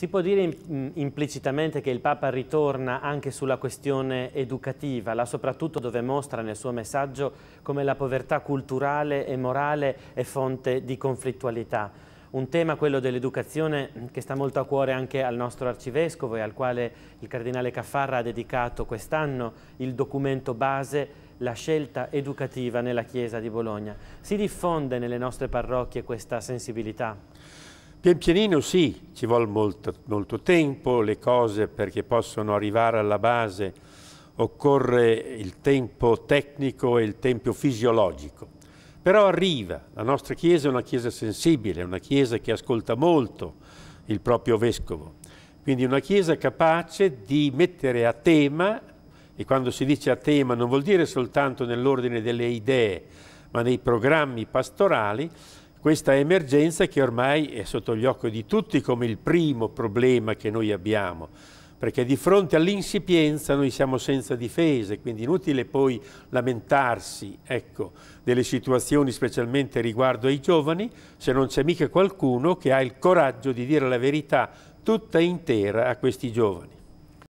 Si può dire mm, implicitamente che il Papa ritorna anche sulla questione educativa, là soprattutto dove mostra nel suo messaggio come la povertà culturale e morale è fonte di conflittualità. Un tema, quello dell'educazione, mm, che sta molto a cuore anche al nostro arcivescovo e al quale il cardinale Caffarra ha dedicato quest'anno il documento base la scelta educativa nella Chiesa di Bologna. Si diffonde nelle nostre parrocchie questa sensibilità? Pian pianino sì, ci vuole molto, molto tempo, le cose perché possono arrivare alla base, occorre il tempo tecnico e il tempo fisiologico. Però arriva, la nostra Chiesa è una Chiesa sensibile, una Chiesa che ascolta molto il proprio Vescovo, quindi una Chiesa capace di mettere a tema, e quando si dice a tema non vuol dire soltanto nell'ordine delle idee, ma nei programmi pastorali, questa emergenza che ormai è sotto gli occhi di tutti come il primo problema che noi abbiamo, perché di fronte all'insipienza noi siamo senza difese, quindi inutile poi lamentarsi ecco, delle situazioni specialmente riguardo ai giovani, se non c'è mica qualcuno che ha il coraggio di dire la verità tutta intera a questi giovani.